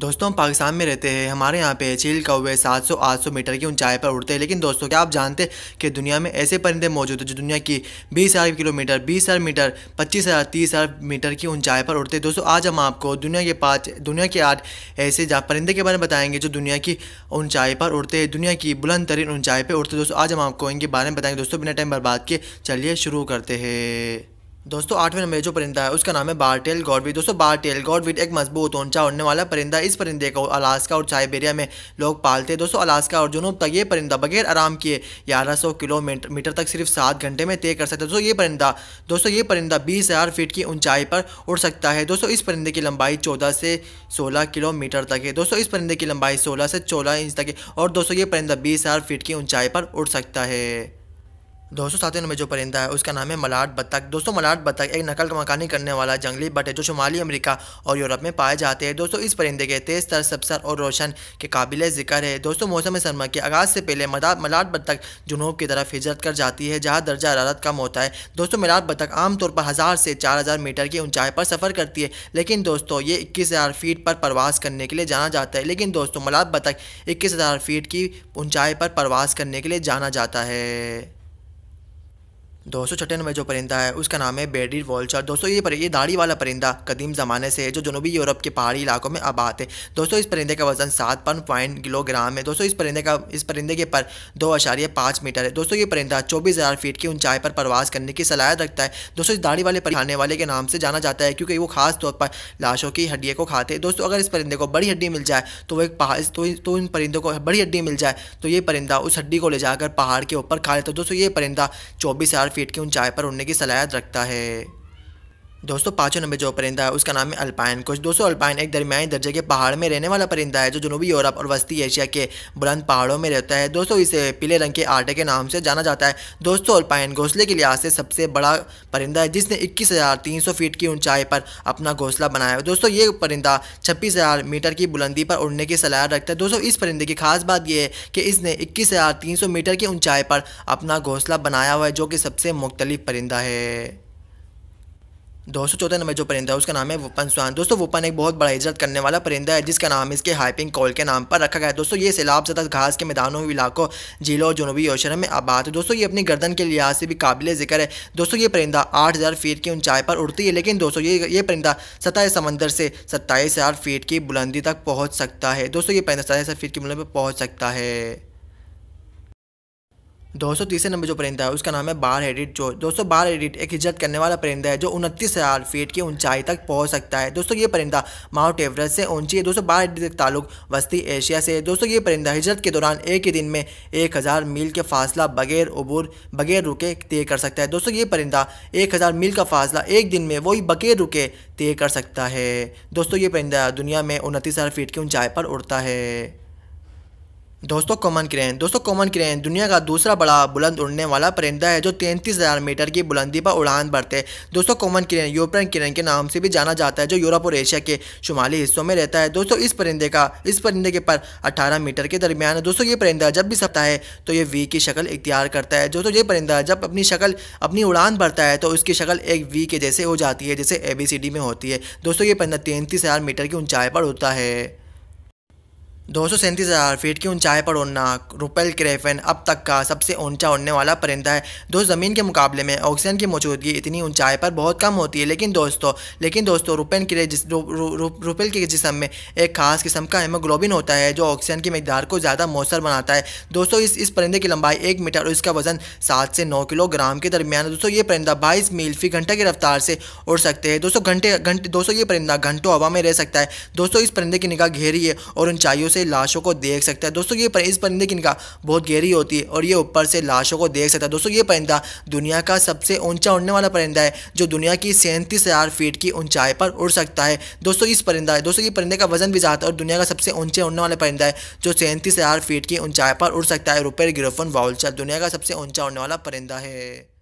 दोस्तों हम पाकिस्तान में रहते हैं हमारे यहाँ पे चील कौवे 700-800 मीटर की ऊंचाई पर उड़ते हैं लेकिन दोस्तों क्या आप जानते हैं कि दुनिया में ऐसे परिंदे मौजूद हैं जो दुनिया की बीस हज़ार किलोमीटर बीस हज़ार मीटर पच्चीस हज़ार तीस हज़ार मीटर की ऊंचाई पर उड़ते हैं दोस्तों आज हम आपको दुनिया के पाँच दुनिया के आठ ऐसे परिंदे के बारे में बताएंगे जो दुनिया की ऊंचाई पर उड़ते हैं दुनिया की बुलंद तरीन ऊंचाई पर उड़ते दोस्तों आज हम आपको इनके बारे में बताएंगे दोस्तों बिना टाइम बर्बाद के चलिए शुरू करते हैं दोस्तों आठवें नंबर जो परिंदा है उसका नाम है बारटेल गॉडविड दोस्तों बारटेल गॉडविड एक मजबूत ऊंचा उड़ने वाला परिंदा इस परिंदे को अलास्का और साइबेरिया में लोग पालते हैं दोस्तों अलास्का और जुनूब तक ये परिंदा बगैर आराम किए 1100 सौ किलोमीटर तक सिर्फ सात घंटे में तय कर सकता है दोस्तों ये परिंदा दोस्तों ये परिंदा बीस हज़ार फीट की ऊंचाई पर उड़ सकता है दोस्तों इस परिंदे की लंबाई चौदह से सोलह किलोमीटर तक है दोस्तों इस परिंदे की लंबाई सोलह से चौदह इंच तक है और दोस्तों ये परिंदा बीस हज़ार फीट की ऊंचाई पर उड़ सकता है दो सौ में जो परिंदा है उसका नाम है मलाड बत्तख दोस्तों मलाड बत्तख एक नकल मकानी करने वाला जंगली बट है जो शुमाली अमेरिका और यूरोप में पाए जाते हैं दोस्तों इस परिंदे के तेज तर सबसर और रोशन के काबिल जिक्र है दोस्तों मौसम सरमा के आगाज़ से पहले मदा मलाड बत्तख जुनूब की तरफ हिजरत कर जाती है जहाँ दर्जा हरारत कम होता है दोस्तों मलाड बत्तख आमतौर पर हज़ार से चार हज़ार मीटर की ऊंचाई पर सफ़र करती है लेकिन दोस्तों ये इक्कीस हज़ार फीट पर प्रवास करने के लिए जाना जाता है लेकिन दोस्तों मलाड बत्तख इक्कीस हज़ार फीट की ऊँचाई पर प्रवास करने के लिए जाना जाता है दो सौ में जो परिंदा है उसका नाम है बेडी वॉल्चर दोस्तों ये पर, ये दाढ़ी वाला परिंदा कदीम ज़माने से है जो जनूबी यूरोप के पहाड़ी इलाकों में आबाद है दोस्तों इस परिंदे का वजन सात पन पॉइंट किलोग्राम है दोस्तों इस परिंदे का इस परिंदे के पर दो आशारे पाँच मीटर है दोस्तों ये परिंदा चौबीस हज़ार फीट की ऊंचाई पर परवास करने की सलाहत रखता है दोस्तों इस दाढ़ी वाले परिखाने वाले के नाम से जाना जाता है क्योंकि वो खास तौर पर लाशों की हड्डियों को खाते हैं दोस्तों अगर इस परिंदे को बड़ी हड्डी मिल जाए तो वो एक पहाड़ तो, तो इन परिंदों को बड़ी हड्डी मिल जाए तो ये परिंदा उस हड्डी को ले जाकर पहाड़ के ऊपर खा लेता है दोस्तों ये परिंदा चौबीस हज़ार फीट की ऊंचाई पर उड़ने की सलाहियत रखता है दोस्तों पाँचों नंबर जो परिंदा है उसका नाम है अल्पाइन कुछ दोस्तों अल्पाइन एक दरमियाई दर्जे के पहाड़ में रहने वाला परिंदा है जो जनूबी यूरोप और वस्ती एशिया के बुलंद पहाड़ों में रहता है दोस्तों इसे पीले रंग के आटे के नाम से जाना जाता है दोस्तों अल्पाइन घोंसले के लिहाज से सबसे बड़ा परिंदा है जिसने इक्कीस फीट की ऊंचाई पर अपना घोंसला बनाया है दोस्तों ये परिंदा छब्बीस मीटर की बुलंदी पर उड़ने की सलाह रखता है दोस्तों इस परिंदे की खास बात यह है कि इसने इक्कीस मीटर की ऊंचाई पर अपना घोंसला बनाया हुआ है जो कि सबसे मुख्तलिफ परिंदा है दो सौ चौदह नंबर जो परिंदा है उसका नाम है वपन स्वान दोस्तों वपन एक बहुत बड़ा इज्जत करने वाला परिंदा है जिसका नाम इसके हाइपिंग कॉल के नाम पर रखा गया है दोस्तों ये सैलाब सतह घास के मैदानों इलाकों जिलों और जनूबी ओशर में आबाद है दोस्तों ये अपनी गर्दन के लिहाज से भी काबिल जिक्र है दोस्तों ये परिंदा आठ हज़ार फीट की ऊंचाई पर उड़ती है लेकिन दोस्तों ये ये परिंदा सतह समंदर से सत्ताईस हज़ार फीट की बुलंदी तक पहुँच सकता है दोस्तों ये परिंदा सत्ताईस हज़ार फीट की बुलंदी पर पहुँच सकता है दो सौ तीसरे नंबर जो परिंदा है उसका नाम है बार एडिट जो दोस्तों बार एडिट एक हिजरत करने वाला परिंदा है जो उनतीस हज़ार फीट की ऊंचाई तक पहुंच सकता है दोस्तों ये परिंदा माउंट एवरेस्ट से ऊंची है दोस्तों बार एडिट का ताल्लुक वस्ती एशिया से है दोस्तों ये परिंदा हिजरत के दौरान एक ही दिन में एक हज़ार मील के फासला बगैर उबूर बगैर रुके तय कर सकता है दोस्तों ये परिंदा एक हज़ार मील का फासला एक दिन में वही बगैर रुके तय कर सकता है दोस्तों ये परिंदा दुनिया में उनतीस हज़ार फीट की ऊंचाई पर उड़ता है दोस्तों कॉमन क्रेन दोस्तों कॉमन क्रेन दुनिया का दूसरा बड़ा बुलंद उड़ने वाला परिंदा है जो तैंतीस हज़ार मीटर की बुलंदी पर उड़ान भरते हैं दोस्तों कॉमन क्रेन यूरोपियन क्रेन के नाम से भी जाना जाता है जो यूरोप और एशिया के शुमाली हिस्सों में रहता है दोस्तों इस परिंदे का इस परिंदे के पर अठारह मीटर के दरमियान है दोस्तों ये परिंदा जब भी सकता है तो ये वी की शक्ल इख्तियार करता है दोस्तों ये परिंदा जब अपनी शक्ल अपनी उड़ान भरता है तो उसकी शक्ल एक वी के जैसे हो जाती है जैसे ए में होती है दोस्तों ये परिंदा तैंतीस मीटर की ऊंचाई पर होता है दो सौ सैंतीस हज़ार फीट की ऊंचाई पर उड़ना रुपेल क्रेफन अब तक का सबसे ऊंचा उड़ने वाला परिंदा है दोस्त ज़मीन के मुकाबले में ऑक्सीजन की मौजूदगी इतनी ऊंचाई पर बहुत कम होती है लेकिन दोस्तों लेकिन दोस्तों रुपेन क्रे जिस रुपेल के जिसम में एक खास किस्म का हेमोग्लोबिन होता है जो ऑक्सीजन की मकदार को ज़्यादा मौसर बनाता है दोस्तों इस इस परिंदे की लंबाई एक मीटर और इसका वजन सात से नौ किलोग्राम के दरमियान दोस्तों ये परिंदा बाईस मील फी घंटा की रफ्तार से उड़ सकते हैं दोस्तों घंटे घंटे दोस्तों ये परिंदा घंटों हवा में रह सकता है दोस्तों इस परिंदे की निगाह घेरी है और ऊंचाइयों से से लाशों को देख सकता है दोस्तों ये पर, इस परिंदे की निगाह बहुत गहरी होती है और ये ऊपर से लाशों को देख सकता है दोस्तों ये परिंदा दुनिया का सबसे ऊंचा उड़ने वाला परिंदा है जो दुनिया की सैंतीस हज़ार फीट की ऊंचाई पर उड़ सकता है दोस्तों इस परिंदा है दोस्तों ये परिंदे का वजन भी ज़्यादा और दुनिया का सबसे ऊंचे उड़ने वाला परिंदा है जो सैंतीस हज़ार फीट की ऊंचाई पर उड़ सकता है रुपये गिरोफन वाउल्चर दुनिया का सबसे ऊंचा उड़ने वाला परिंदा है